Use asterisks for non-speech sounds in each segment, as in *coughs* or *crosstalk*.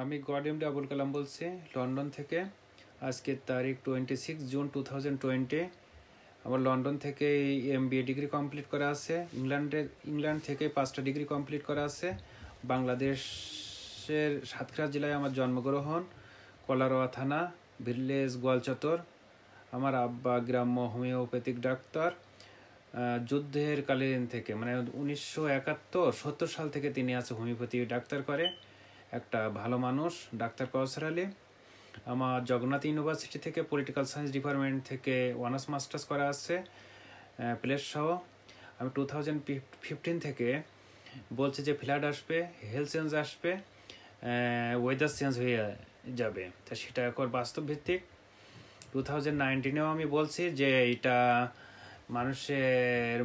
আমি গডিম আবুল কালাম বলছি লন্ডন থেকে আজকের তারিখ twenty six June two thousand twenty আমার লন্ডন থেকে M B A degree complete করা আছে ইংল্যান্ডের ইংল্যান্ড থেকে পাঁচটা ডিগ্রি কমপ্লিট করা আছে বাংলাদেশের সাতক্ষীরা জেলায় আমার জন্মগ্রহণ কলারোয়া থানা ভিলেজ গোয়ালচত্বর আমার আব্বা গ্রাম্য হোমিওপ্যাথিক ডাক্তার যুদ্ধের কালীন থেকে মানে উনিশশো একাত্তর সত্তর সাল থেকে তিনি আছে হোমিওপ্যাথি ডাক্তার করে একটা ভালো মানুষ ডাক্তার কৌসর আলী আমার জগন্নাথ ইউনিভার্সিটি থেকে পলিটিক্যাল সায়েন্স ডিপার্টমেন্ট থেকে অনার্স মাস্টার্স করা আছে প্লেস সহ আমি টু থাউজেন্ড ফিফটিন থেকে বলছে যে ফ্ল্যাট আসবে হেলথ চেঞ্জ আসবে ওয়েদার চেঞ্জ হয়ে যাবে তা সেটা এখন বাস্তব ভিত্তিক টু থাউজেন্ড নাইনটিনেও আমি বলছি যে এটা মানুষের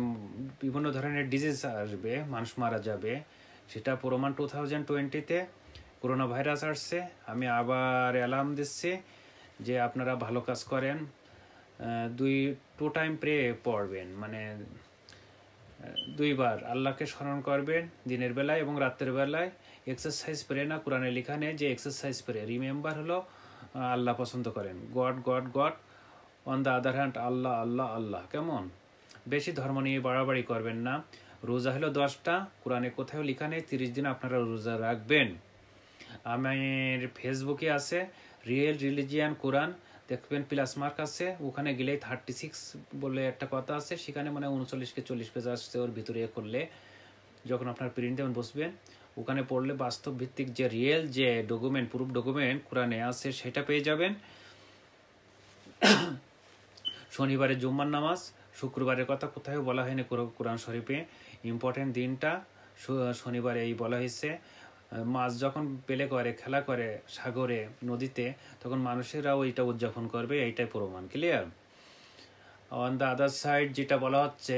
বিভিন্ন ধরনের ডিজিজ আসবে মানুষ মারা যাবে সেটা প্রমাণ টু থাউজেন্ড টোয়েন্টিতে করোনা ভাইরাস আসছে আমি আবার অ্যালার্ম দিচ্ছি যে আপনারা ভালো কাজ করেন দুই টু টাইম প্রে পড়বেন মানে দুইবার আল্লাহকে স্মরণ করবেন দিনের বেলায় এবং রাত্রের বেলায় এক্সারসাইজ প্রে না কোরআনে লেখা নেই যে এক্সারসাইজ প্রে রিমেম্বার হলো আল্লাহ পছন্দ করেন God God God on the other hand আল্লাহ আল্লাহ আল্লাহ কেমন বেশি ধর্ম নিয়ে বাড়াবাড়ি করবেন না রোজা হলো দশটা কোরআনে কোথাও লেখা নেই তিরিশ দিন আপনারা রোজা রাখবেন আমার ফেসবুকে আছে রিয়েল রিলিজিয়ান কোরআন দেখবেন প্লাস মার্ক আছে ওখানে গেলে থার্টি সিক্স বলে একটা কথা আছে সেখানে মানে উনচল্লিশকে চল্লিশ পেজ আসছে ওর ভিতরে করলে যখন আপনার প্রিন্ট যেমন বসবেন ওখানে পড়লে বাস্তব ভিত্তিক যে রিয়েল যে ডকুমেন্ট প্রুফ ডকুমেন্ট কোরআনে আছে সেটা পেয়ে যাবেন শনিবারে জুম্মার নামাজ শুক্রবারের কথা কোথায় বলা হয়নি কোরআন শরীফে ইম্পর্টেন্ট দিনটা শনিবারে এই বলা হয়েছে মাছ যখন পেলে করে খেলা করে সাগরে নদীতে তখন মানুষেরাও এটা উদযাপন করবে এইটাই প্রমাণ clear on the other side যেটা বলা হচ্ছে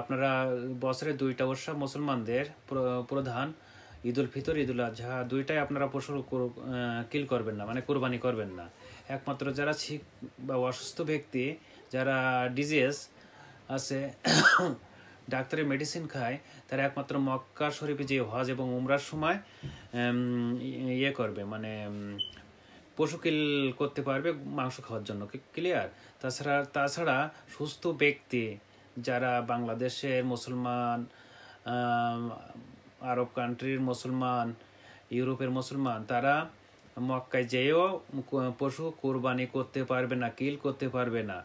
আপনারা বছরে দুইটা উৎসব মুসলমানদের প্রধান ঈদুল ফিতর ঈদুল আজহা দুইটাই আপনারা পশু কিল করবেন না মানে কোরবানি করবেন না একমাত্র যারা শিখ বা অসুস্থ ব্যক্তি যারা ডিজিএস আছে ডাক্তারের মেডিসিন খায় তারা একমাত্র মক্কা শরীফে যে হজ এবং উমরার সময় ইয়ে করবে মানে পশু কিল করতে পারবে মাংস খাওয়ার জন্য ক্লিয়ার তাছাড়া তাছাড়া সুস্থ ব্যক্তি যারা বাংলাদেশের মুসলমান আরব কান্ট্রির মুসলমান ইউরোপের মুসলমান তারা মক্কায় যেয়েও পশু কোরবানি করতে পারবে না কিল করতে পারবে না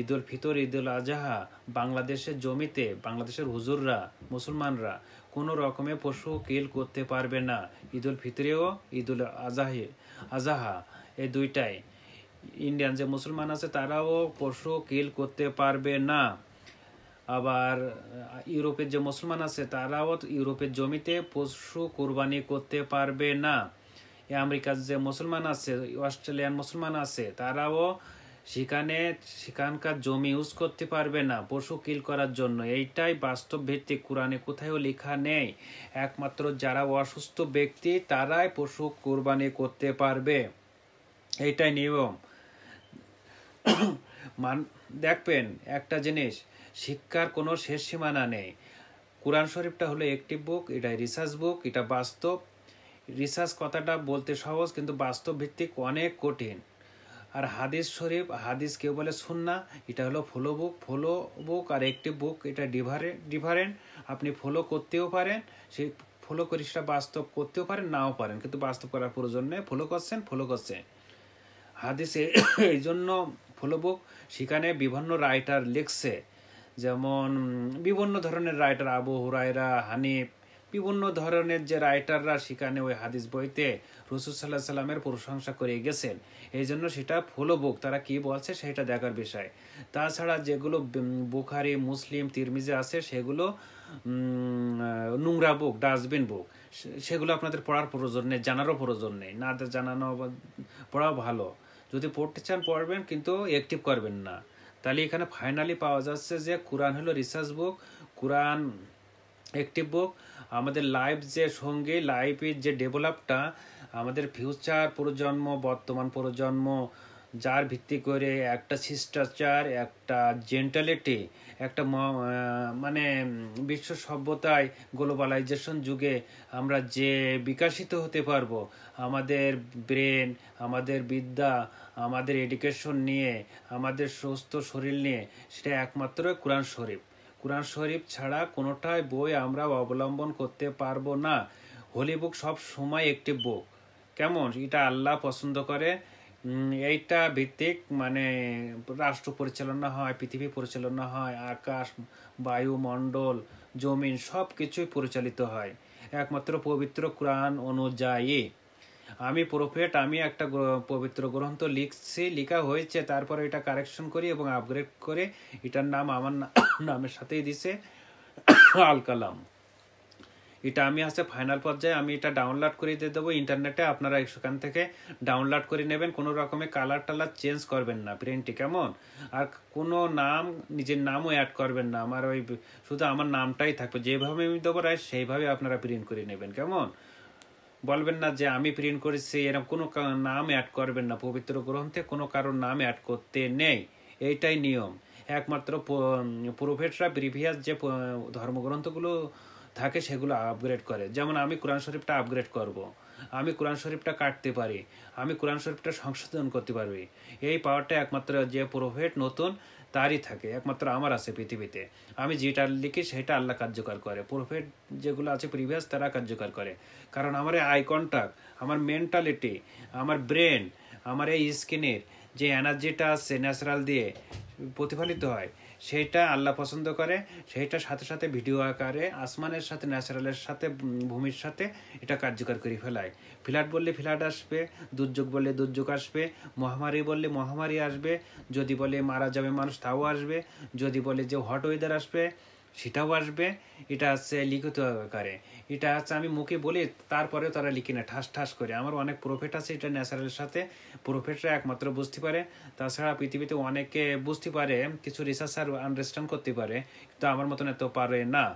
ঈদ উল ফিতর ঈদ উল আজহা বাংলাদেশের জমিতে বাংলাদেশের হুজুররা মুসলমানরা কোনো রকমে পশু কিল করতে পারবে না ঈদ উল ফিতরেও ঈদ উল আজাহে আজাহা এই দুইটাই ইন্ডিয়ান যে মুসলমান আছে তারাও পশু কিল করতে পারবে না আবার ইউরোপের যে মুসলমান আছে তারাও ইউরোপের জমিতে পশু কোরবানি করতে পারবে না আমেরিকার যে মুসলমান আছে অস্ট্রেলিয়ান মুসলমান আছে তারাও সেখানে সেখানকার জমি ইউজ করতে পারবে না পশু কিল করার জন্য এইটাই বাস্তব ভিত্তিক কোরআনে কোথায়ও লেখা নেই একমাত্র যারা অসুস্থ ব্যক্তি তারাই পশু কোরবানি করতে পারবে এইটাই নিয়ম মান দেখবেন একটা জিনিস শিক্ষার কোনো শেষ সীমানা নেই কোরআন শরীফটা হলো একটি বুক এটা রিসার্চ বুক এটা বাস্তব রিসার্চ কথাটা বলতে সহজ কিন্তু বাস্তব ভিত্তিক অনেক কঠিন আর হাদিস শরীফ হাদিস কেউ বলে সুন্না এটা হলো ফলো বুক ফলো বুক আর একটি বুক এটা ডিভারে ডিফারেন্ট আপনি ফলো করতেও পারেন সেই ফলো করে সেটা বাস্তব করতেও পারেন নাও পারেন কিন্তু বাস্তব করার প্রয়োজন নেই ফলো করছেন ফলো করছেন হাদিসে *coughs* এই জন্য ফলো বুক সেখানে বিভিন্ন রাইটার লিখছে যেমন বিভিন্ন ধরনের রাইটার আবু হুরাইরা হানিফ বিভিন্ন ধরনের যে রাইটাররা সেখানে ওই হাদিস বইতে রসুল সাল্লাহ সাল্লামের প্রশংসা করে গেছেন এই জন্য সেটা ফলো বুক তারা কি বলছে সেটা দেখার বিষয় তাছাড়া যেগুলো বুখারি মুসলিম তিরমিজে আছে সেগুলো নোংরা বুক ডাস্টবিন বুক সেগুলো আপনাদের পড়ার প্রয়োজন নেই জানারও প্রয়োজন নেই না জানানো পড়াও ভালো যদি পড়তে চান পড়বেন কিন্তু অ্যাক্টিভ করবেন না তাহলে এখানে ফাইনালি পাওয়া যাচ্ছে যে কোরআন হলো রিসার্চ বুক কোরআন একটি বুক আমাদের লাইফ যে সঙ্গে লাইফের যে ডেভেলপটা আমাদের ফিউচার প্রজন্ম বর্তমান প্রজন্ম যার ভিত্তি করে একটা শিষ্টাচার একটা জেন্টালিটি একটা মানে বিশ্ব সভ্যতায় গ্লোবালাইজেশন যুগে আমরা যে বিকাশিত হতে পারবো আমাদের ব্রেন আমাদের বিদ্যা আমাদের এডুকেশন নিয়ে আমাদের সুস্থ শরীর নিয়ে সেটা একমাত্র কোরআন শরীফ কোরআন শরীফ ছাড়া কোনোটাই বই আমরা অবলম্বন করতে পারবো না হোলি বুক সব সময় একটি বুক কেমন এটা আল্লাহ পছন্দ করে এইটা ভিত্তিক মানে রাষ্ট্র পরিচালনা হয় পৃথিবী পরিচালনা হয় আকাশ বায়ুমণ্ডল জমিন সব কিছুই পরিচালিত হয় একমাত্র পবিত্র কোরআন অনুযায়ী আমি প্রফেট আমি একটা পবিত্র গ্রন্থ লিখছি লিখা হয়েছে তারপরে এটা কারেকশন করি এবং আপগ্রেড করে এটার নাম আমার *coughs* নামের সাথেই দিছে *coughs* আল কালাম এটা আমি আছে ফাইনাল পর্যায়ে আমি এটা ডাউনলোড করে দিয়ে দেবো ইন্টারনেটে আপনারা সেখান থেকে ডাউনলোড করে নেবেন কোনো রকমের কালার টালার চেঞ্জ করবেন না প্রিন্টটি কেমন আর কোনো নাম নিজের নামও অ্যাড করবেন না আমার ওই শুধু আমার নামটাই থাকবে যেভাবে আমি দেবো রায় সেইভাবে আপনারা প্রিন্ট করে নেবেন কেমন বলবেন না যে আমি প্রিন্ট করেছি এরকম কোনো নাম অ্যাড করবেন না পবিত্র গ্রন্থে কোনো কারোর নাম অ্যাড করতে নেই এইটাই নিয়ম একমাত্র প্রোফেটরা প্রিভিয়াস যে ধর্মগ্রন্থগুলো থাকে সেগুলো আপগ্রেড করে যেমন আমি কোরআন শরীফটা আপগ্রেড করব। আমি কোরআন শরীফটা কাটতে পারি আমি কোরআন শরীফটা সংশোধন করতে পারবি এই পাওয়ারটা একমাত্র যে প্রোফেট নতুন তারই থাকে একমাত্র আমার আছে পৃথিবীতে আমি যেটা লিখি সেটা আল্লাহ কার্যকর করে প্রফেট যেগুলো আছে প্রিভিয়াস তারা কার্যকর করে কারণ আমার এই আই কন্ট্যাক্ট আমার মেন্টালিটি আমার ব্রেন আমার এই স্কিনের যে এনার্জিটা ন্যাচারাল দিয়ে প্রতিফলিত হয় সেটা আল্লাহ পছন্দ করে সেইটার সাথে সাথে ভিডিও আকারে আসমানের সাথে ন্যাচারালের সাথে ভূমির সাথে এটা কার্যকর করে ফেলায় ফ্ল্যাট বললে ফ্ল্যাট আসবে দুর্যোগ বললে দুর্যোগ আসবে মহামারী বললে মহামারী আসবে যদি বলে মারা যাবে মানুষ তাও আসবে যদি বলে যে হট ওয়েদার আসবে সেটাও আসবে এটা আছে লিখিত আকারে এটা আছে আমি মুখে বলি তারপরে তারা লিখি না ঠাস ঠাস করে আমার অনেক প্রফিট আছে এটা ন্যাচারালের সাথে প্রফিটরা একমাত্র বুঝতে পারে তাছাড়া পৃথিবীতে অনেকে বুঝতে পারে কিছু রিসার্চার আন্ডারস্ট্যান্ড করতে পারে কিন্তু আমার মতন এত পারে না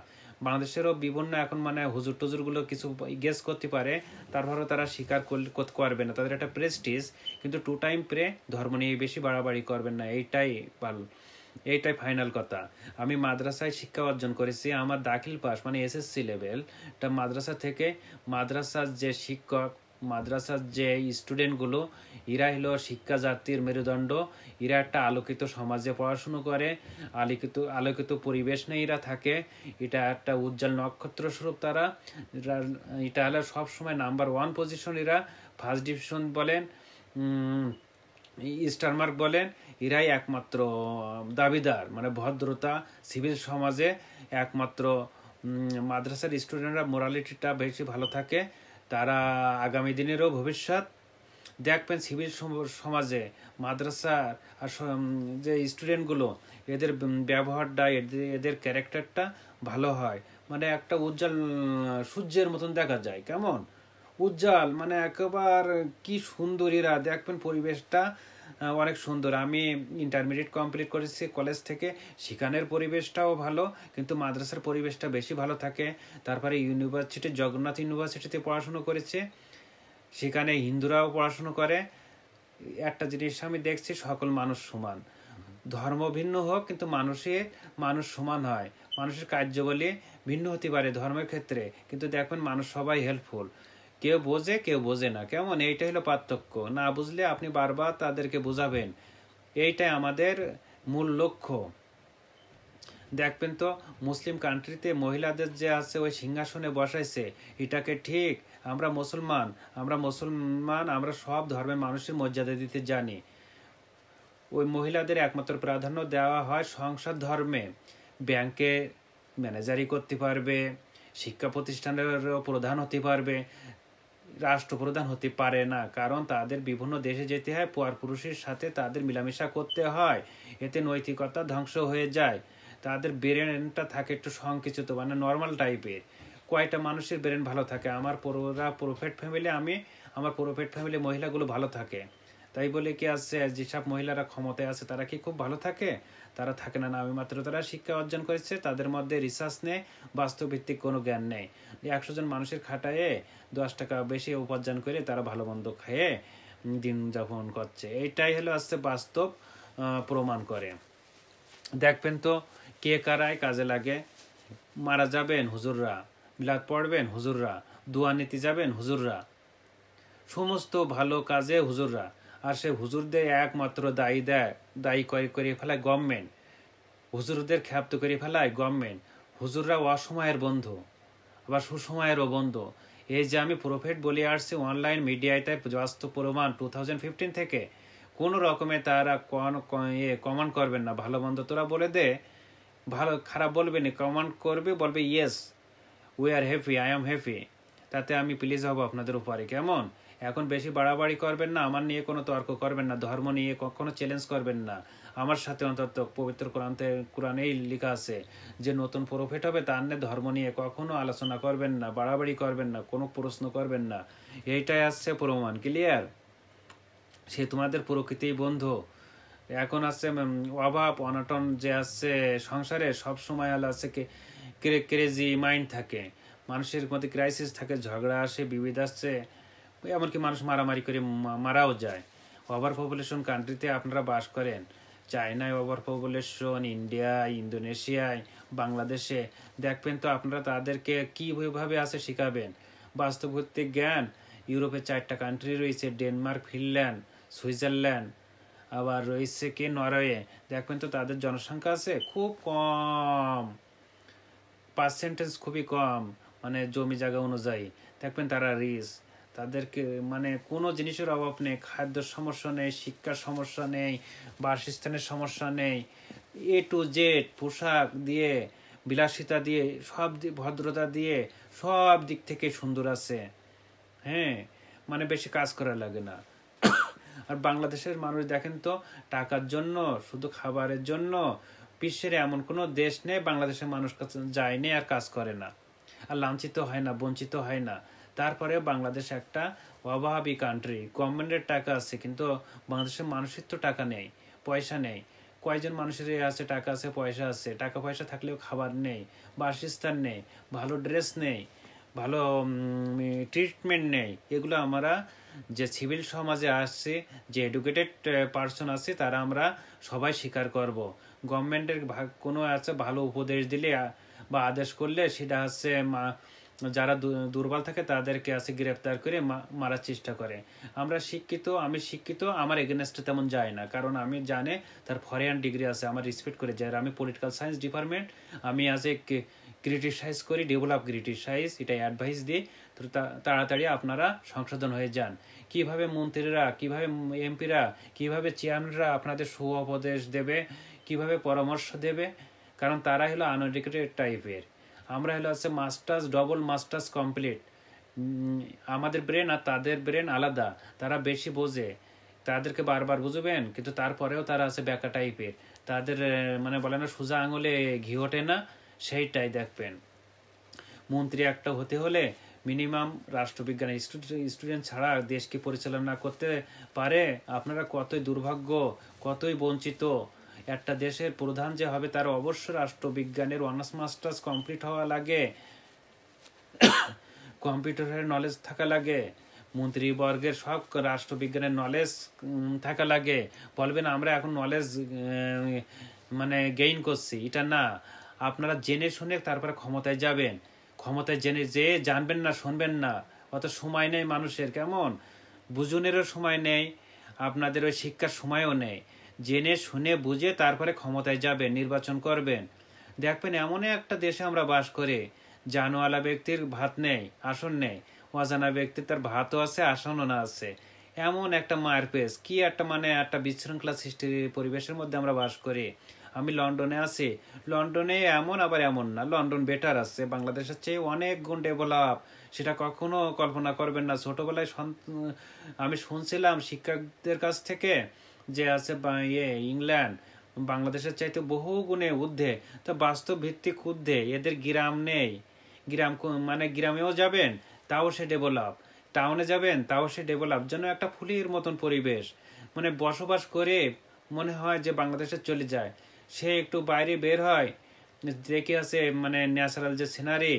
বাংলাদেশেরও বিভিন্ন এখন মানে হুজুর টুজুরগুলো কিছু গেস করতে পারে তারপরেও তারা স্বীকার করতে পারবে না তাদের একটা প্রেস্টিজ কিন্তু টু টাইম প্রে ধর্ম নিয়ে বেশি বাড়াবাড়ি করবেন না এইটাই ভালো এইটাই ফাইনাল কথা আমি মাদ্রাসায় শিক্ষা অর্জন করেছি আমার দাখিল পাস মানে এসএসসি লেভেলটা মাদ্রাসা থেকে মাদ্রাসার যে শিক্ষক মাদ্রাসার যে স্টুডেন্টগুলো এরা হলো শিক্ষা জাতির মেরুদণ্ড এরা একটা আলোকিত সমাজে পড়াশুনো করে আলোকিত আলোকিত পরিবেশ নিয়ে এরা থাকে এটা একটা উজ্জ্বল নক্ষত্র স্বরূপ তারা এটা হলো সবসময় নাম্বার ওয়ান পজিশন এরা ফার্স্ট ডিভিশন বলেন স্টারমার্ক বলেন এরাই একমাত্র দাবিদার মানে ভদ্রতা সিভিল সমাজে একমাত্র মাদ্রাসার স্টুডেন্টরা মোরালিটিটা বেশি ভালো থাকে তারা আগামী দিনেরও ভবিষ্যৎ দেখবেন সিভিল সমাজে মাদ্রাসার যে স্টুডেন্টগুলো এদের ব্যবহারটা এদের ক্যারেক্টারটা ভালো হয় মানে একটা উজ্জ্বল সূর্যের মতন দেখা যায় কেমন উজ্জ্বল মানে একবার কি সুন্দরীরা দেখবেন পরিবেশটা অনেক সুন্দর আমি ইন্টারমিডিয়েট কমপ্লিট করেছি কলেজ থেকে সেখানের পরিবেশটাও ভালো কিন্তু মাদ্রাসার পরিবেশটা বেশি ভালো থাকে তারপরে ইউনিভার্সিটি জগন্নাথ ইউনিভার্সিটিতে পড়াশুনো করেছে সেখানে হিন্দুরাও পড়াশুনো করে একটা জিনিস আমি দেখছি সকল মানুষ সমান ধর্ম ভিন্ন হোক কিন্তু মানুষের মানুষ সমান হয় মানুষের কার্যবলী ভিন্ন হতে পারে ধর্মের ক্ষেত্রে কিন্তু দেখবেন মানুষ সবাই হেল্পফুল কেউ বোঝে কেউ বোঝে না কেমন এইটা হলো পার্থক্য না বুঝলে আপনি বারবার তাদেরকে বোঝাবেন এইটাই আমাদের মূল লক্ষ্য দেখবেন তো মুসলিম কান্ট্রিতে মহিলাদের যে আছে ওই সিংহাসনে বসাইছে এটাকে ঠিক আমরা মুসলমান আমরা মুসলমান আমরা সব ধর্মের মানুষের মর্যাদা দিতে জানি ওই মহিলাদের একমাত্র প্রাধান্য দেওয়া হয় সংসার ধর্মে ব্যাংকে ম্যানেজারি করতে পারবে শিক্ষা প্রতিষ্ঠানের প্রধান হতে পারবে রাষ্ট্রপ্রধান হতে পারে না কারণ তাদের বিভিন্ন দেশে যেতে হয় পর পুরুষের সাথে তাদের মিলামেশা করতে হয় এতে নৈতিকতা ধ্বংস হয়ে যায় তাদের ব্রেনটা থাকে একটু সংকুচিত মানে নর্মাল টাইপের কয়েকটা মানুষের ব্রেন ভালো থাকে আমার পুরোরা প্রোফেট ফ্যামিলি আমি আমার প্রোফেট ফ্যামিলি মহিলাগুলো ভালো থাকে তাই বলে কি আছে যেসব মহিলারা ক্ষমতায় আছে তারা কি খুব ভালো থাকে তারা থাকে না আমি মাত্র তারা শিক্ষা অর্জন করেছে তাদের মধ্যে রিসার্চ নেই বাস্তবভিত্তিক কোনো জ্ঞান নেই একশো জন মানুষের খাটায়ে দশ টাকা বেশি উপার্জন করে তারা ভালো মন্দ খেয়ে দিন যাপন করছে এইটাই হলো আসছে বাস্তব প্রমাণ করে দেখবেন তো কে কারায় কাজে লাগে মারা যাবেন হুজুররা মিলাদ পড়বেন হুজুররা দুয়া নিতে যাবেন হুজুররা সমস্ত ভালো কাজে হুজুররা আর সে হুজুরদের একমাত্র দায়ী দেয় দায়ী করে করে ফেলায় গভর্নমেন্ট হুজুরদের খ্যাপ্ত করে ফেলায় গভর্নমেন্ট হুজুররা অসময়ের বন্ধু আবার সুসময়েরও বন্ধু এই যে আমি প্রফেট বলে আসছি অনলাইন মিডিয়ায় তাই বাস্তব প্রমাণ টু থাউজেন্ড ফিফটিন থেকে কোনো রকমে তারা কমান করবেন না ভালো মন্দ তোরা বলে দে ভালো খারাপ বলবে না কমান করবে বলবে yes we are happy I am happy তাতে আমি প্লিজ হব আপনাদের উপরে কেমন এখন বেশি বাড়াবাড়ি করবেন না আমার নিয়ে কোনো তর্ক করবেন না ধর্ম নিয়ে কখনো চ্যালেঞ্জ করবেন না আমার সাথে অন্তত পবিত্র কোরআনতে কোরআনেই লেখা আছে যে নতুন প্রফিট হবে তার নিয়ে ধর্ম নিয়ে কখনো আলোচনা করবেন না বাড়াবাড়ি করবেন না কোনো প্রশ্ন করবেন না এইটাই আসছে প্রমাণ ক্লিয়ার সে তোমাদের প্রকৃতি বন্ধু এখন আসছে অভাব অনাটন যে আসছে সংসারে সব সময় আলো আছে ক্রেজি মাইন্ড থাকে মানুষের মধ্যে ক্রাইসিস থাকে ঝগড়া আসে বিবিধ আসছে এমনকি মানুষ মারামারি করে মারাও যায় ওভার পপুলেশন কান্ট্রিতে আপনারা বাস করেন চায়নায় ওভার পপুলেশন ইন্ডিয়া ইন্দোনেশিয়ায় বাংলাদেশে দেখবেন তো আপনারা তাদেরকে কীভাবে আছে শেখাবেন বাস্তবভিত্তিক জ্ঞান ইউরোপে চারটা কান্ট্রি রয়েছে ডেনমার্ক ফিনল্যান্ড সুইজারল্যান্ড আবার রয়েছে কে নরওয়ে দেখবেন তো তাদের জনসংখ্যা আছে খুব কম পার্সেন্টেজ খুবই কম মানে জমি জায়গা অনুযায়ী দেখবেন তারা রিস্ক তাদেরকে মানে কোনো জিনিসের অভাব নেই খাদ্য সমস্যা নেই শিক্ষার সমস্যা নেই বাসস্থানের সমস্যা নেই এ টু জেড পোশাক দিয়ে বিলাসিতা দিয়ে সব ভদ্রতা দিয়ে সব দিক থেকে সুন্দর আছে হ্যাঁ মানে বেশি কাজ করা লাগে না *coughs* আর বাংলাদেশের মানুষ দেখেন তো টাকার জন্য শুধু খাবারের জন্য বিশ্বের এমন কোনো দেশ নেই বাংলাদেশের মানুষ যায় নেই আর কাজ করে না আর লাঞ্ছিত হয় না বঞ্চিত হয় না তারপরেও বাংলাদেশ একটা অভাবী কান্ট্রি গভর্নমেন্টের টাকা আছে কিন্তু বাংলাদেশের মানুষের তো টাকা নেই পয়সা নেই কয়জন মানুষের আছে টাকা আছে পয়সা আছে টাকা পয়সা থাকলেও খাবার নেই বাসস্থান নেই ভালো ড্রেস নেই ভালো ট্রিটমেন্ট নেই এগুলো আমরা যে সিভিল সমাজে আসছে যে এডুকেটেড পার্সন আছে তারা আমরা সবাই স্বীকার করব গভর্নমেন্টের কোনো আছে ভালো উপদেশ দিলে বা আদেশ করলে সেটা হচ্ছে যারা দুর্বল থাকে তাদেরকে আছে গ্রেপ্তার করে মারার চেষ্টা করে আমরা শিক্ষিত আমি শিক্ষিত আমার এগেনস্টে তেমন যায় না কারণ আমি জানে তার ফরেন ডিগ্রি আছে আমার রেসপেক্ট করে যায় আমি পলিটিক্যাল সায়েন্স ডিপার্টমেন্ট আমি আজ ক্রিটিসাইজ করি ডেভেলপ ক্রিটিসাইজ এটা অ্যাডভাইস দিই তো তাড়াতাড়ি আপনারা সংশোধন হয়ে যান কিভাবে মন্ত্রীরা কিভাবে এমপিরা কিভাবে চেয়ারম্যানরা আপনাদের সু উপদেশ দেবে কিভাবে পরামর্শ দেবে কারণ তারা হলো আনএডুকেটেড টাইপের আমরা হলো হচ্ছে মাস্টার্স ডবল মাস্টার্স কমপ্লিট আমাদের ব্রেন আর তাদের ব্রেন আলাদা তারা বেশি বোঝে তাদেরকে বারবার বুঝবেন কিন্তু তারপরেও তারা আছে ব্যাকা টাইপের তাদের মানে বলে না সোজা আঙুলে ঘি ওঠে না সেইটাই দেখবেন মন্ত্রী একটা হতে হলে মিনিমাম রাষ্ট্রবিজ্ঞান স্টুডেন্ট ছাড়া দেশকে পরিচালনা করতে পারে আপনারা কতই দুর্ভাগ্য কতই বঞ্চিত একটা দেশের প্রধান যে হবে তার অবশ্য রাষ্ট্রবিজ্ঞানের অনার্স মাস্টার্স কমপ্লিট হওয়া লাগে কম্পিউটারের নলেজ থাকা লাগে মন্ত্রীবর্গের সব রাষ্ট্রবিজ্ঞানের নলেজ থাকা লাগে বলবেন আমরা এখন নলেজ মানে গেইন করছি এটা না আপনারা জেনে শুনে তারপরে ক্ষমতায় যাবেন ক্ষমতায় জেনে যে জানবেন না শুনবেন না অত সময় নেই মানুষের কেমন বুঝুনেরও সময় নেই আপনাদের ওই শিক্ষার সময়ও নেই জেনে শুনে বুঝে তারপরে ক্ষমতায় যাবেন নির্বাচন করবেন দেখবেন এমন একটা দেশে আমরা বাস করে জানোয়ালা ব্যক্তির ভাত নেই আসন নেই অজানা ব্যক্তির তার ভাতও আছে আসনও না আছে এমন একটা মায়ের মারপেস কি একটা মানে একটা বিশৃঙ্খলা সৃষ্টির পরিবেশের মধ্যে আমরা বাস করি আমি লন্ডনে আছি লন্ডনে এমন আবার এমন না লন্ডন বেটার আছে বাংলাদেশের চেয়ে অনেক গুণ ডেভেলপ সেটা কখনো কল্পনা করবেন না ছোটোবেলায় আমি শুনছিলাম শিক্ষকদের কাছ থেকে যে আছে ইয়ে ইংল্যান্ড বাংলাদেশের চাইতে বহু গুণে ঊর্ধ্বে তো বাস্তব ভিত্তিক ঊর্ধ্বে এদের গ্রাম নেই গ্রাম মানে গ্রামেও যাবেন তাও সে ডেভেলপ টাউনে যাবেন তাও সে ডেভেলপ যেন একটা ফুলির মতন পরিবেশ মানে বসবাস করে মনে হয় যে বাংলাদেশে চলে যায় সে একটু বাইরে বের হয় দেখে আছে মানে ন্যাচারাল যে সিনারি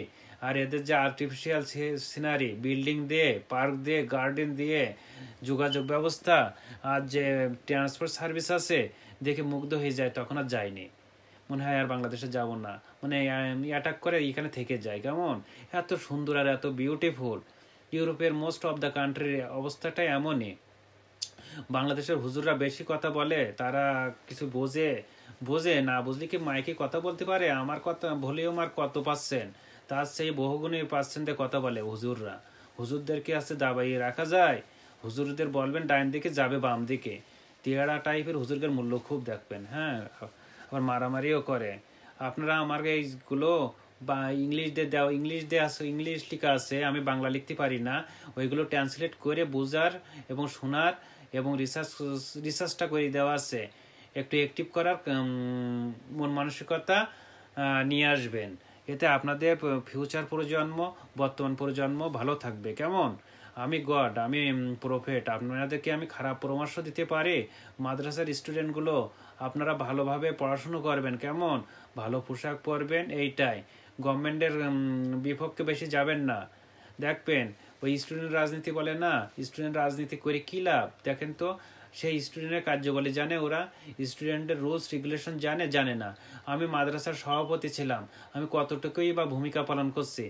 আর এদের যে আর্টিফিশিয়াল সিনারি বিল্ডিং দিয়ে পার্ক দিয়ে গার্ডেন দিয়ে যোগাযোগ ব্যবস্থা আর যে ট্রান্সপোর্ট সার্ভিস আছে দেখে মুগ্ধ হয়ে যায় তখন আর যায়নি মনে হয় আর বাংলাদেশে যাব না মানে অ্যাটাক করে এখানে থেকে যায় কেমন এত সুন্দর আর এত বিউটিফুল ইউরোপের মোস্ট অফ দ্য কান্ট্রির অবস্থাটা এমনই বাংলাদেশের হুজুররা বেশি কথা বলে তারা কিছু বোঝে বোঝে না বুঝলে কি মাইকে কথা বলতে পারে আমার কথা ভলিউম আর কত পারসেন্ট তার সেই বহুগুণের পার্সেন্টে কথা বলে হুজুররা হুজুরদেরকে আছে দাবাইয়ে রাখা যায় হুজুরদের বলবেন ডাইন দিকে যাবে বাম দিকে তিয়ারা টাইপের হুজুরদের মূল্য খুব দেখবেন হ্যাঁ আবার মারামারিও করে আপনারা আমার এইগুলো বা ইংলিশ দিয়ে দেওয়া ইংলিশ দিয়ে ইংলিশ লেখা আছে আমি বাংলা লিখতে পারি না ওইগুলো ট্রান্সলেট করে বোঝার এবং শোনার এবং রিসার্চ রিসার্চটা করে দেওয়া আছে একটু অ্যাক্টিভ করার মন মানসিকতা নিয়ে আসবেন এতে আপনাদের ফিউচার প্রজন্ম বর্তমান প্রজন্ম ভালো থাকবে কেমন আমি গড আমি প্রফেট আপনাদেরকে আমি খারাপ পরামর্শ দিতে পারি মাদ্রাসার স্টুডেন্টগুলো আপনারা ভালোভাবে পড়াশুনো করবেন কেমন ভালো পোশাক পরবেন এইটাই গভর্নমেন্টের বিপক্ষে বেশি যাবেন না দেখবেন ওই স্টুডেন্ট রাজনীতি বলে না স্টুডেন্ট রাজনীতি করে কী লাভ দেখেন তো সেই স্টুডেন্টের কার্যকরী জানে ওরা স্টুডেন্টের রুলস রেগুলেশন জানে জানে না আমি মাদ্রাসার সভাপতি ছিলাম আমি কতটুকুই বা ভূমিকা পালন করছি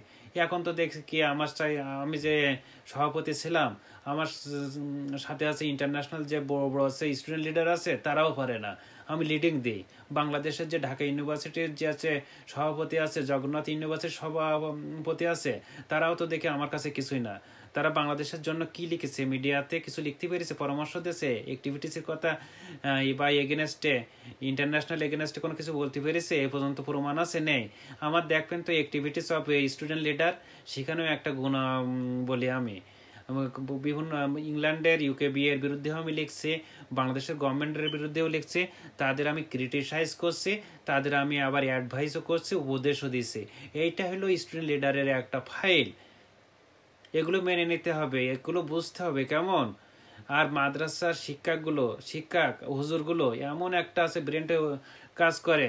এখন তো দেখছি কি আমার চাই আমি যে সভাপতি ছিলাম আমার সাথে আছে ইন্টারন্যাশনাল যে বড় বড় আছে স্টুডেন্ট লিডার আছে তারাও পারে না আমি লিডিং দিই বাংলাদেশের যে ঢাকা ইউনিভার্সিটির যে আছে সভাপতি আছে জগন্নাথ ইউনিভার্সিটির সভাপতি আছে তারাও তো দেখে আমার কাছে কিছুই না তারা বাংলাদেশের জন্য কি লিখেছে মিডিয়াতে কিছু লিখতে পেরেছে পরামর্শ দিয়েছে অ্যাক্টিভিটিসের কথা বা এগেনেস্টে ইন্টারন্যাশনাল এগেনেস্টে কোনো কিছু বলতে পেরেছে এ পর্যন্ত প্রমাণ আছে নেই আমার দেখবেন তো অ্যাক্টিভিটিস অফ স্টুডেন্ট লিডার সেখানেও একটা গুণ বলি আমি বিভিন্ন ইংল্যান্ডের ইউকে বিয়ের বিরুদ্ধেও আমি লিখছি বাংলাদেশের গভর্নমেন্টের বিরুদ্ধেও লিখছি তাদের আমি ক্রিটিসাইজ করছি তাদের আমি আবার অ্যাডভাইসও করছি উপদেশও দিছি এইটা হলো স্টুডেন্ট লিডারের একটা ফাইল এগুলো মেনে নিতে হবে এগুলো বুঝতে হবে কেমন আর মাদ্রাসার শিক্ষাগুলো শিক্ষা হুজুরগুলো এমন একটা আছে ব্রেনটে কাজ করে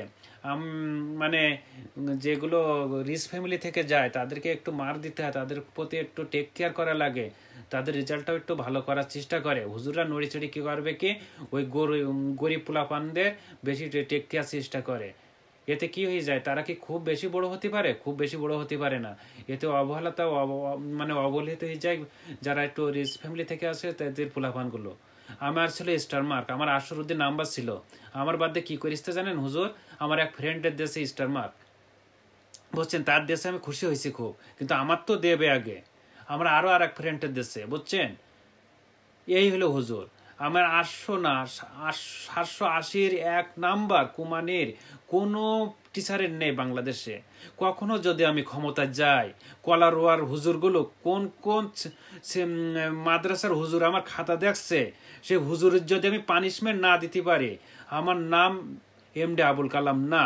মানে যেগুলো রিচ ফ্যামিলি থেকে যায় তাদেরকে একটু মার দিতে হয় তাদের প্রতি একটু টেক কেয়ার করা লাগে তাদের রেজাল্টটাও একটু ভালো করার চেষ্টা করে হুজুররা নড়িচড়ি কী করবে কি ওই গরিব পোলাপানদের বেশি টেক কেয়ার চেষ্টা করে এতে কি হয়ে যায় তারা কি খুব বেশি বড় হতে পারে খুব বেশি বড় হতে পারে না এতে অবহেলাতা মানে অবহেলিত হয়ে যায় যারা একটু রিচ ফ্যামিলি থেকে আসে তাদের পোলাপানগুলো আমার ছিল স্টার মার্ক আমার আসরুদ্দিন নাম্বার ছিল আমার বাদে কী তো জানেন হুজুর আমার এক ফ্রেন্ডের দেশে স্টার মার্ক বুঝছেন তার দেশে আমি খুশি হয়েছি খুব কিন্তু আমার তো দেবে আগে আমরা আরও আর এক ফ্রেন্ডের দেশে বুঝছেন এই হলো হুজুর আমার আটশো না সাতশো আশির এক নাম্বার কুমানের কোনো টিচারের নেই বাংলাদেশে কখনো যদি আমি ক্ষমতা যাই কলারোয়ার হুজুরগুলো কোন কোন মাদ্রাসার হুজুর আমার খাতা দেখছে সে হুজুরের যদি আমি পানিশমেন্ট না দিতে পারি আমার নাম এম ডি আবুল কালাম না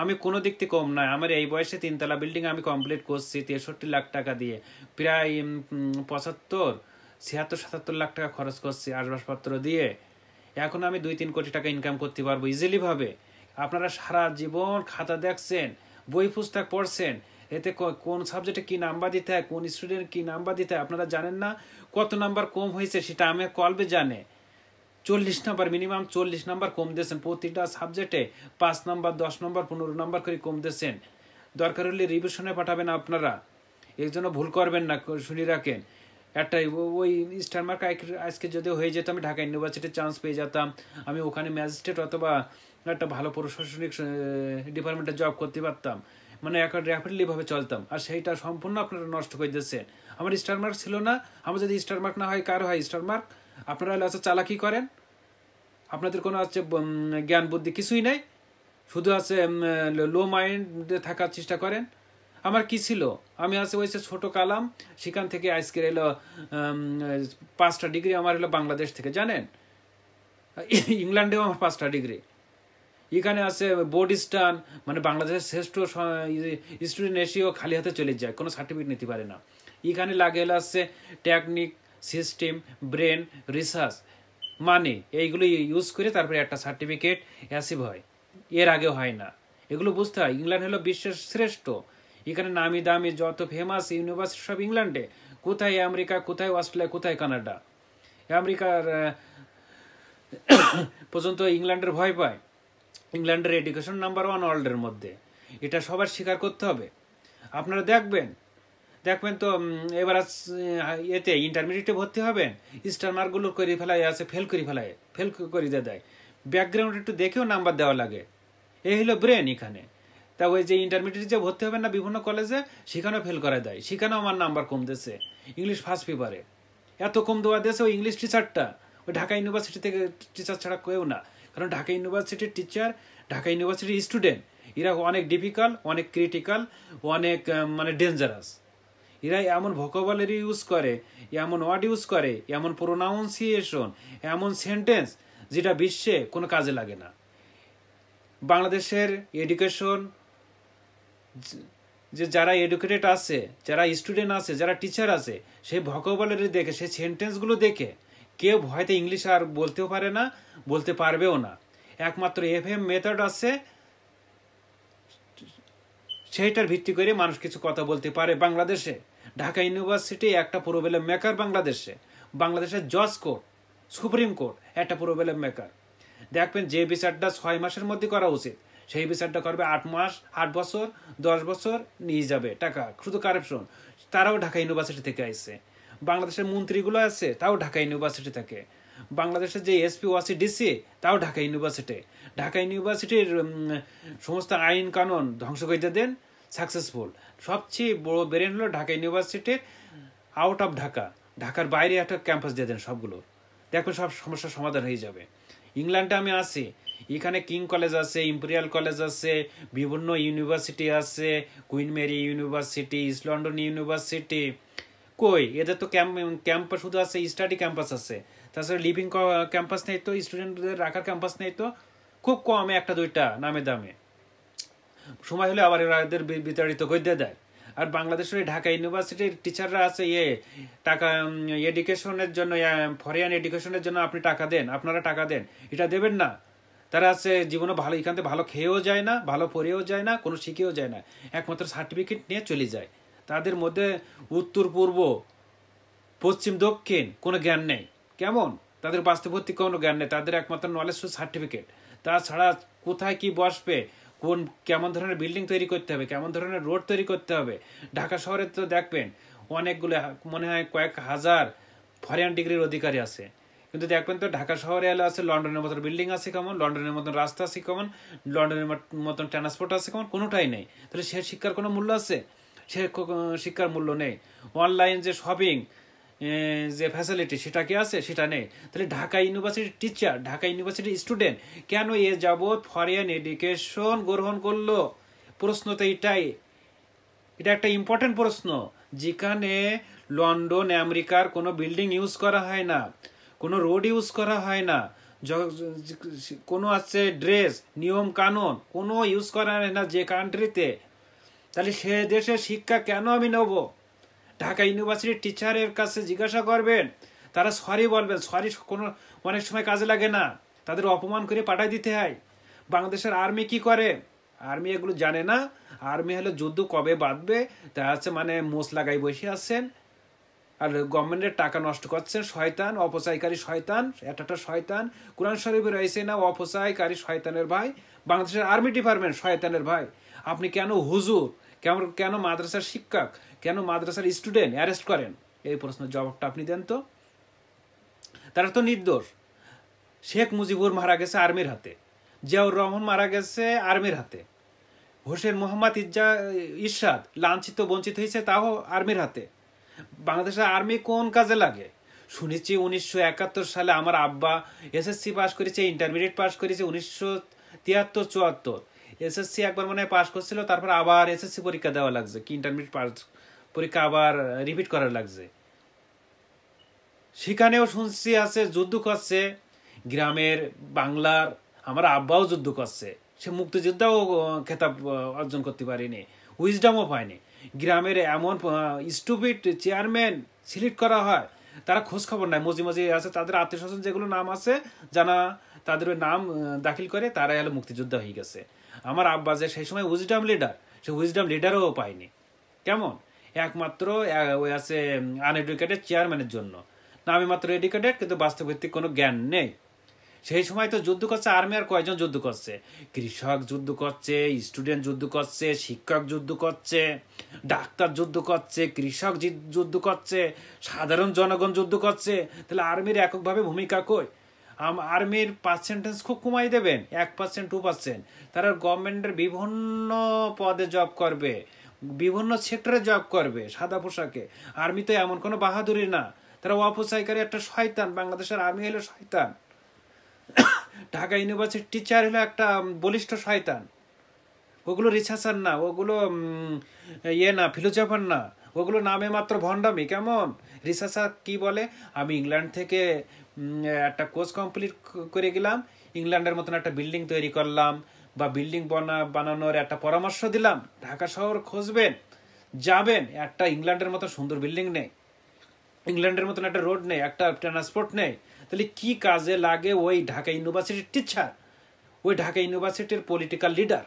আমি কোনো দিক থেকে কম নয় আমার এই বয়সে তিনতলা বিল্ডিং আমি কমপ্লিট করছি তেষট্টি লাখ টাকা দিয়ে প্রায় পঁচাত্তর ছিয়াত্তর সাতাত্তর লাখ টাকা খরচ করছি আসবাসপত্র দিয়ে এখন আমি দুই তিন কোটি টাকা ইনকাম করতে পারবো ইজিলিভাবে আপনারা সারা জীবন খাতা দেখছেন বই পুস্তক পড়ছেন এতে কোন সাবজেক্টে কি নাম্বার দিতে হয় কোন স্টুডেন্ট কি নাম্বার দিতে হয় আপনারা জানেন না কত নাম্বার কম হয়েছে সেটা আমি কলবে জানে চল্লিশ নাম্বার মিনিমাম চল্লিশ নাম্বার কম দিয়েছেন প্রতিটা সাবজেক্টে পাঁচ নাম্বার দশ নম্বর পনেরো নাম্বার করে কম দিয়েছেন দরকার হলে রিভিশনে পাঠাবেন আপনারা এর জন্য ভুল করবেন না শুনি রাখেন একটা ওই স্টার মার্ক আজকে যদি হয়ে যেত আমি ঢাকা ইউনিভার্সিটির চান্স পেয়ে যেতাম আমি ওখানে ম্যাজিস্ট্রেট অথবা একটা ভালো প্রশাসনিক ডিপার্টমেন্টে জব করতে পারতাম মানে এখন র্যাপিডলিভাবে চলতাম আর সেইটা সম্পূর্ণ আপনারা নষ্ট করে দিচ্ছে আমার স্টার মার্ক ছিল না আমার যদি স্টার মার্ক না হয় কার হয় স্টার মার্ক আপনারা হচ্ছে চালাকি করেন আপনাদের কোনো হচ্ছে জ্ঞান বুদ্ধি কিছুই নেই শুধু আছে লো মাইন্ডে থাকার চেষ্টা করেন আমার কি ছিল আমি আছে হয়েছে ছোট কালাম সেখান থেকে আজকের এলো পাঁচটা ডিগ্রি আমার এলো বাংলাদেশ থেকে জানেন ইংল্যান্ডেও আমার পাঁচটা ডিগ্রি এখানে আছে বোর্ড স্টান মানে বাংলাদেশের শ্রেষ্ঠ স্টুডেন্ট এসেও খালি হাতে চলে যায় কোনো সার্টিফিকেট নিতে পারে না এখানে লাগে এলো আছে টেকনিক সিস্টেম ব্রেন রিসার্চ মানে এইগুলো ইউজ করে তারপরে একটা সার্টিফিকেট অ্যাসিভ হয় এর আগে হয় না এগুলো বুঝতে হয় ইংল্যান্ড হলো বিশ্বের শ্রেষ্ঠ এখানে নামি দামি যত ফেমাস ইউনিভার্সিটি সব ইংল্যান্ডে কোথায় আমেরিকা কোথায় অস্ট্রেলিয়া কোথায় কানাডা আমেরিকার *coughs* পর্যন্ত ইংল্যান্ডের ভয় পায় ইংল্যান্ডের এডুকেশন নাম্বার ওয়ান ওয়ার্ল্ডের মধ্যে এটা সবার স্বীকার করতে হবে আপনারা দেখবেন দেখবেন তো এবার এতে ইন্টারমিডিয়েটে ভর্তি হবেন স্টার মার্কগুলো করে ফেলায় আছে ফেল করে ফেলায় ফেল করে দেয় ব্যাকগ্রাউন্ড একটু দেখেও নাম্বার দেওয়া লাগে এই হলো ব্রেন এখানে তা ওই যে ইন্টারমিডিয়েট যে ভর্তি হবেন না বিভিন্ন কলেজে সেখানেও ফেল করা দেয় সেখানেও আমার নাম্বার কম ইংলিশ ফার্স্ট পেপারে এত কম দেওয়া দিয়েছে ওই ইংলিশ টিচারটা ওই ঢাকা ইউনিভার্সিটি থেকে টিচার ছাড়া কেউ না কারণ ঢাকা ইউনিভার্সিটির টিচার ঢাকা ইউনিভার্সিটির স্টুডেন্ট এরা অনেক ডিফিকাল্ট অনেক ক্রিটিক্যাল অনেক মানে ডেঞ্জারাস এরা এমন ভোকাবলারি ইউজ করে এমন ওয়ার্ড ইউজ করে এমন প্রোনাউন্সিয়েশন এমন সেন্টেন্স যেটা বিশ্বে কোনো কাজে লাগে না বাংলাদেশের এডুকেশন যে যারা এডুকেটেড আছে যারা স্টুডেন্ট আছে যারা টিচার আছে সেই ভকবলের দেখে সেই সেন্টেন্সগুলো দেখে কেউ ভয়তে ইংলিশ আর বলতেও পারে না বলতে পারবেও না একমাত্র এফ এম মেথড আছে সেইটার ভিত্তি করে মানুষ কিছু কথা বলতে পারে বাংলাদেশে ঢাকা ইউনিভার্সিটি একটা প্রবলেম মেকার বাংলাদেশে বাংলাদেশের জজ কোর্ট সুপ্রিম কোর্ট একটা প্রবলেম মেকার দেখবেন যে বিচারটা ছয় মাসের মধ্যে করা উচিত সেই বিচারটা করবে আট মাস আট বছর দশ বছর নিয়ে যাবে টাকা শুধু কারেপশন তারাও ঢাকা ইউনিভার্সিটি থেকে আসছে বাংলাদেশের মন্ত্রীগুলো আছে তাও ঢাকা ইউনিভার্সিটি থেকে বাংলাদেশের যে এসপি ওয়াসি ডিসি তাও ঢাকা ইউনিভার্সিটি ঢাকা ইউনিভার্সিটির সমস্ত আইন কানুন ধ্বংস করে দেন সাকসেসফুল সবচেয়ে বড় ব্রেন হলো ঢাকা ইউনিভার্সিটির আউট অফ ঢাকা ঢাকার বাইরে একটা ক্যাম্পাস দিয়ে দেন সবগুলো দেখবেন সব সমস্যার সমাধান হয়ে যাবে ইংল্যান্ডে আমি আসি এখানে কিং কলেজ আছে ইম্পেরিয়াল কলেজ আছে বিভিন্ন ইউনিভার্সিটি আছে Queen Mary university east London university কই এদের তো ক্যাম্প ক্যাম্পাস শুধু আছে স্টাডি ক্যাম্পাস আছে তাছাড়া লিভিং ক্যাম্পাস নেই তো স্টুডেন্টদের রাখার ক্যাম্পাস নেই তো খুব কমে একটা দুইটা নামে দামে সময় হলে আবার এদের বিতাড়িত করে দেয় আর বাংলাদেশের ঢাকা ইউনিভার্সিটির টিচাররা আছে ইয়ে টাকা এডুকেশনের জন্য ফরেন এডুকেশনের জন্য আপনি টাকা দেন আপনারা টাকা দেন এটা দেবেন না তারা আছে জীবনে ভালো এখান থেকে ভালো খেয়েও যায় না ভালো পড়েও যায় না কোনো শিখেও যায় না একমাত্র সার্টিফিকেট নিয়ে চলে যায় তাদের মধ্যে উত্তর পূর্ব পশ্চিম দক্ষিণ কোনো জ্ঞান নেই কেমন তাদের বাস্তবভর্তি কোনো জ্ঞান নেই তাদের একমাত্র নলেজ সার্টিফিকেট তাছাড়া কোথায় কি বসবে কোন কেমন ধরনের বিল্ডিং তৈরি করতে হবে কেমন ধরনের রোড তৈরি করতে হবে ঢাকা শহরে তো দেখবেন অনেকগুলো মনে হয় কয়েক হাজার ফরেন ডিগ্রির অধিকারী আছে কিন্তু দেখবেন তো ঢাকা শহরে এলে আছে লন্ডনের মতন বিল্ডিং আছে কেমন লন্ডনের মতন রাস্তা আছে কেমন লন্ডনের মতন ট্রান্সপোর্ট আছে কেমন কোনোটাই নেই তাহলে সে শিক্ষার কোনো মূল্য আছে সে শিক্ষার মূল্য নেই অনলাইন যে শপিং যে ফ্যাসিলিটি সেটা কি আছে সেটা নেই তাহলে ঢাকা ইউনিভার্সিটির টিচার ঢাকা ইউনিভার্সিটির স্টুডেন্ট কেন এ যাব ফরেন এডুকেশন গ্রহণ করলো প্রশ্ন তো এটাই এটা একটা ইম্পর্টেন্ট প্রশ্ন যেখানে লন্ডন আমেরিকার কোনো বিল্ডিং ইউজ করা হয় না কোনো রোড ইউজ করা হয় না কোনো আছে ড্রেস নিয়ম কানুন কোনো ইউজ করা হয় না যে কান্ট্রিতে তাহলে সে দেশের শিক্ষা কেন আমি নেব ঢাকা ইউনিভার্সিটির টিচারের কাছে জিজ্ঞাসা করবেন তারা সরি বলবেন সরি কোনো অনেক সময় কাজে লাগে না তাদের অপমান করে পাঠাই দিতে হয় বাংলাদেশের আর্মি কি করে আর্মি এগুলো জানে না আর্মি হলে যুদ্ধ কবে বাঁধবে তা আছে মানে মোষ লাগাই বসে আছেন আর গভর্নমেন্টের টাকা নষ্ট করছে শয়তান অপচয়কারী শয়তান এটা একটা শয়তান কোরআন শরীফে রয়েছে না অপচয়কারী শয়তানের ভাই বাংলাদেশের আর্মি ডিপার্টমেন্ট শয়তানের ভাই আপনি কেন হুজুর কেন কেন মাদ্রাসার শিক্ষক কেন মাদ্রাসার স্টুডেন্ট অ্যারেস্ট করেন এই প্রশ্নের জবাবটা আপনি দেন তো তারা তো নির্দোষ শেখ মুজিবুর মারা গেছে আর্মির হাতে জিয়াউর রহমান মারা গেছে আর্মির হাতে হোসেন মোহাম্মদ ইজ্জা ইসাদ লাঞ্ছিত বঞ্চিত হয়েছে তাও আর্মির হাতে বাংলাদেশের আর্মি কোন কাজে লাগে শুনেছি উনিশশো একাত্তর সালে আমার আব্বা এসএসসি পাস করেছে ইন্টারমিডিয়েট পাস করেছে উনিশশো তিয়াত্তর চুয়াত্তর এসএসসি একবার মনে হয় পাস করছিল তারপর আবার এসএসসি পরীক্ষা দেওয়া লাগছে কি ইন্টারমিডিয়েট পাস পরীক্ষা আবার রিপিট করা লাগছে সেখানেও শুনছি আছে যুদ্ধ করছে গ্রামের বাংলার আমার আব্বাও যুদ্ধ করছে সে মুক্তিযোদ্ধাও খেতাব অর্জন করতে পারেনি উইজডামও পায়নি গ্রামের এমন স্টুপিড চেয়ারম্যান সিলেক্ট করা হয় তারা খোঁজ খবর নেয় মজি মজি আছে তাদের আত্মীয় স্বজন যেগুলো নাম আছে জানা তাদের নাম দাখিল করে তারা হলো মুক্তিযোদ্ধা হয়ে গেছে আমার আব্বা যে সেই সময় উইজডাম লিডার সে উইজডাম লিডারও পায়নি কেমন একমাত্র ওই আছে আনএডুকেটেড চেয়ারম্যানের জন্য আমি মাত্র এডুকেটেড কিন্তু বাস্তবভিত্তিক কোনো জ্ঞান নেই সেই সময় তো যুদ্ধ করছে আর্মি আর কয়জন যুদ্ধ করছে কৃষক যুদ্ধ করছে স্টুডেন্ট যুদ্ধ করছে শিক্ষক যুদ্ধ করছে ডাক্তার যুদ্ধ করছে কৃষক যুদ্ধ করছে সাধারণ জনগণ যুদ্ধ করছে তাহলে আর্মির এককভাবে ভূমিকা কই আর্মির পার্সেন্টেজ খুব কমাই দেবেন এক পার্সেন্ট টু পার্সেন্ট তারা গভর্নমেন্টের বিভিন্ন পদে জব করবে বিভিন্ন সেক্টরে জব করবে সাদা পোশাকে আর্মি তো এমন কোনো বাহাদুরি না তারা অপচয়কারী একটা শয়তান বাংলাদেশের আর্মি হলো শয়তান ঢাকা ইউনিভার্সিটির টিচার হলো একটা বলিষ্ঠ শয়তান ওগুলো রিসার্চার না ওগুলো ইয়ে না ফিলোজফার না ওগুলো নামে মাত্র ভণ্ডামি কেমন রিসার্চার কি বলে আমি ইংল্যান্ড থেকে একটা কোর্স কমপ্লিট করে গেলাম ইংল্যান্ডের মতন একটা বিল্ডিং তৈরি করলাম বা বিল্ডিং বানা বানানোর একটা পরামর্শ দিলাম ঢাকা শহর খুঁজবেন যাবেন একটা ইংল্যান্ডের মতো সুন্দর বিল্ডিং নেই ইংল্যান্ডের মতন একটা রোড নেই একটা ট্রান্সপোর্ট নেই তাহলে কি কাজে লাগে ওই ঢাকা ইউনিভার্সিটির টিচার ওই ঢাকা ইউনিভার্সিটির পলিটিক্যাল লিডার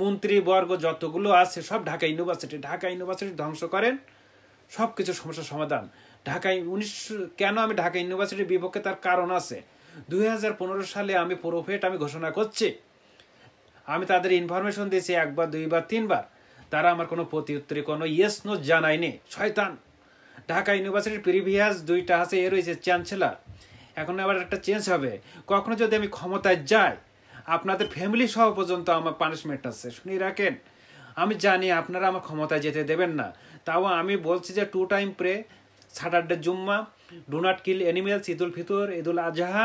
মন্ত্রীবর্গ যতগুলো আছে সব ঢাকা ইউনিভার্সিটি ঢাকা ইউনিভার্সিটি ধ্বংস করেন সব কিছু সমস্যার সমাধান ঢাকায় উনিশ কেন আমি ঢাকা ইউনিভার্সিটির বিপক্ষে তার কারণ আছে দুই সালে আমি পুরোফেট আমি ঘোষণা করছি আমি তাদের ইনফরমেশন দিয়েছি একবার দুইবার তিনবার তারা আমার কোনো প্রতি উত্তরে কোনো ইয়েস নো জানায়নি শয়তান ঢাকা ইউনিভার্সিটির প্রিভিয়াস দুইটা আছে এ রয়েছে চ্যান্সেলার এখন আবার একটা চেঞ্জ হবে কখনো যদি আমি ক্ষমতায় যাই আপনাদের ফ্যামিলি সহ পর্যন্ত আমার পানিশমেন্ট আছে শুনি রাখেন আমি জানি আপনারা আমার ক্ষমতায় যেতে দেবেন না তাও আমি বলছি যে টু টাইম প্রে স্যাটারডে জুম্মা do not kill animals Eid ul Fitr Eid ul Azha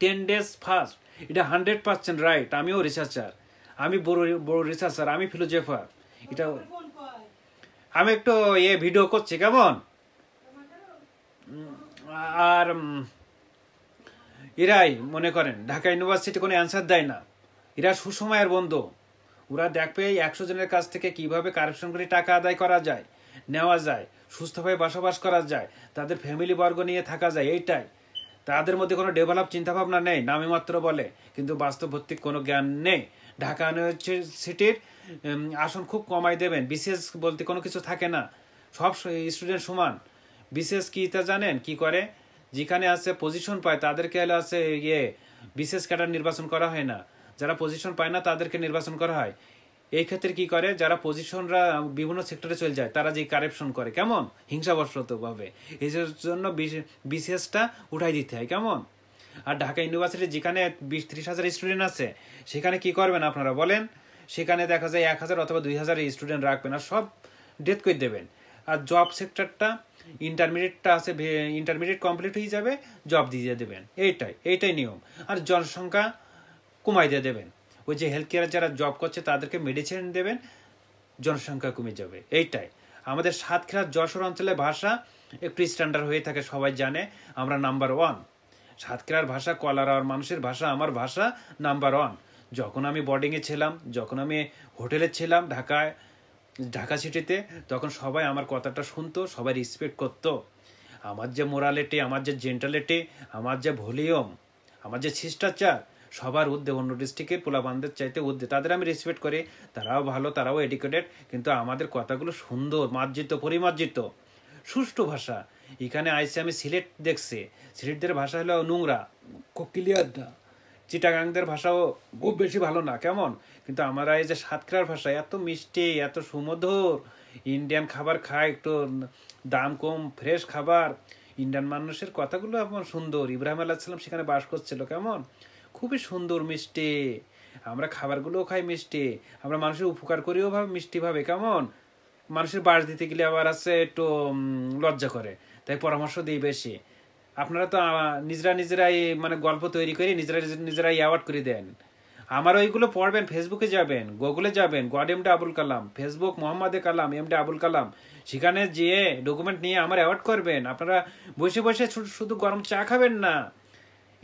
ten days first এটা হান্ড্রেড পার্সেন্ট রাইট আমিও রিসার্চার আমি বড় বড় রিসার্চার আমি ফিলোজেফার এটা আমি একটু ইয়ে ভিডিও করছি কেমন আর এরাই মনে করেন ঢাকা ইউনিভার্সিটি কোনো অ্যান্সার দেয় না এরা সুসময়ের বন্ধু ওরা দেখবে একশো জনের কাছ থেকে কিভাবে কারেকশন করে টাকা আদায় করা যায় নেওয়া যায় সুস্থভাবে বসবাস করা যায় তাদের ফ্যামিলি বর্গ নিয়ে থাকা যায় এইটাই তাদের মধ্যে কোনো ডেভেলপ চিন্তাভাবনা নেই নামে মাত্র বলে কিন্তু বাস্তব ভিত্তিক কোনো জ্ঞান নেই ঢাকা ইউনিভার্সিটির আসন খুব কমাই দেবেন বিশেষ বলতে কোনো কিছু থাকে না সব স্টুডেন্ট সমান বিশেষ কি তা জানেন কি করে যেখানে আছে পজিশন পায় তাদেরকে হলে আছে ইয়ে বিশেষ ক্যাডার নির্বাচন করা হয় না যারা পজিশন পায় না তাদেরকে নির্বাচন করা হয় এই ক্ষেত্রে কি করে যারা পজিশনরা বিভিন্ন সেক্টরে চলে যায় তারা যে কারেপশন করে কেমন হিংসাবশতভাবে এই জন্য বিশেষটা উঠাই দিতে হয় কেমন আর ঢাকা ইউনিভার্সিটি যেখানে বিশ ত্রিশ হাজার স্টুডেন্ট আছে সেখানে কি করবেন আপনারা বলেন সেখানে দেখা যায় এক হাজার অথবা দুই হাজার স্টুডেন্ট রাখবেন আর সব ডেথ করে দেবেন আর জব সেক্টরটা ইন্টারমিডিয়েটটা আছে ইন্টারমিডিয়েট কমপ্লিট হয়ে যাবে জব দিয়ে দেবেন এইটাই এইটাই নিয়ম আর জনসংখ্যা কমাই দিয়ে দেবেন ওই যে হেলথ কেয়ার যারা জব করছে তাদেরকে মেডিসিন দেবেন জনসংখ্যা কমে যাবে এইটাই আমাদের সাতক্ষীরা যশোর অঞ্চলে ভাষা একটু স্ট্যান্ডার্ড হয়ে থাকে সবাই জানে আমরা নাম্বার ওয়ান সাতক্ষীরার ভাষা কলার আর মানুষের ভাষা আমার ভাষা নাম্বার ওয়ান যখন আমি বোর্ডিংয়ে ছিলাম যখন আমি হোটেলে ছিলাম ঢাকায় ঢাকা সিটিতে তখন সবাই আমার কথাটা শুনতো সবাই রেসপেক্ট করতো আমার যে মোরালিটি আমার যে জেন্টালিটি আমার যে ভলিউম আমার যে শিষ্টাচার সবার ঊর্ধ্বে অন্য ডিস্ট্রিক্টের পোলাবানদের চাইতে ঊর্ধ্বে তাদের আমি রেসপেক্ট করি তারাও ভালো তারাও এডুকেটেড কিন্তু আমাদের কথাগুলো সুন্দর মার্জিত পরিমার্জিত সুষ্ঠু ভাষা এখানে আইসে আমি সিলেট দেখছি সিলেটদের ভাষা হলো নোংরা ক্লিয়ার চিটাগাংদের ভাষাও খুব বেশি ভালো না কেমন কিন্তু আমরা এই যে সাতক্ষীরার ভাষা এত মিষ্টি এত সুমধুর ইন্ডিয়ান খাবার খায় একটু দাম কম ফ্রেশ খাবার ইন্ডিয়ান মানুষের কথাগুলো এমন সুন্দর ইব্রাহিম আল্লাহাম সেখানে বাস করছিল কেমন খুবই সুন্দর মিষ্টি আমরা খাবারগুলোও খাই মিষ্টি আমরা মানুষের উপকার করিও ভাবে মিষ্টি ভাবে কেমন মানুষের বাস দিতে গেলে আবার আছে একটু লজ্জা করে তাই পরামর্শ দিই বেশি আপনারা তো নিজেরা নিজেরাই মানে গল্প তৈরি করে নিজেরা নিজেরাই অ্যাওয়ার্ড করে দেন আমার ওইগুলো পড়বেন ফেসবুকে যাবেন গুগলে যাবেন গড এম আবুল কালাম ফেসবুক মোহাম্মদে কালাম এম আবুল কালাম সেখানে যেয়ে ডকুমেন্ট নিয়ে আমার অ্যাওয়ার্ড করবেন আপনারা বসে বসে শুধু গরম চা খাবেন না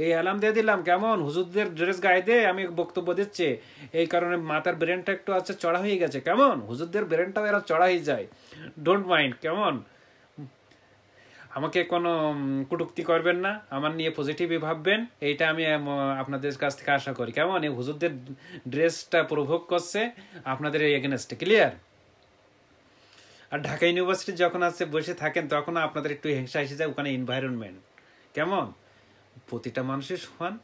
এই অ্যালাম দিয়ে দিলাম কেমন হুজুরদের ড্রেস গায়ে দিয়ে আমি বক্তব্য দিচ্ছে এই কারণে মাতার ব্রেনটা একটু আচ্ছা চড়া হয়ে গেছে কেমন হুজুরদের ব্রেনটাও এরা চড়া হয়ে যায় ডোন্ট মাইন্ড কেমন আমাকে কোনো কুটুক্তি করবেন না আমার নিয়ে পজিটিভই ভাববেন এইটা আমি আপনাদের কাছ থেকে আশা করি কেমন এই হুজুরদের ড্রেসটা প্রভোগ করছে আপনাদের এই এগেনস্টে ক্লিয়ার আর ঢাকা ইউনিভার্সিটি যখন আছে বসে থাকেন তখন আপনাদের একটু হিংসা এসে যায় ওখানে এনভায়রনমেন্ট কেমন প্রতিটা মানুষের সমান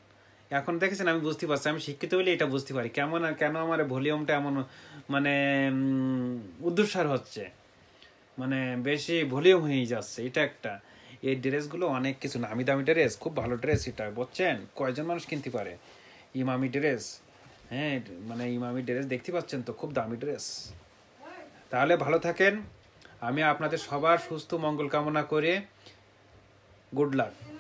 এখন দেখেছেন আমি বুঝতে পারছি আমি শিক্ষিত হলে এটা বুঝতে পারি কেমন কেন আমার ভলিউমটা এমন মানে উদ্দুসার হচ্ছে মানে বেশি ভলিউম হয়ে যাচ্ছে এটা একটা এই ড্রেসগুলো অনেক কিছু নামি দামি ড্রেস খুব ভালো ড্রেস এটা বুঝছেন কয়জন মানুষ কিনতে পারে ইমামি ড্রেস হ্যাঁ মানে ইমামি ড্রেস দেখতে পাচ্ছেন তো খুব দামি ড্রেস তাহলে ভালো থাকেন আমি আপনাদের সবার সুস্থ মঙ্গল কামনা করে গুড লাক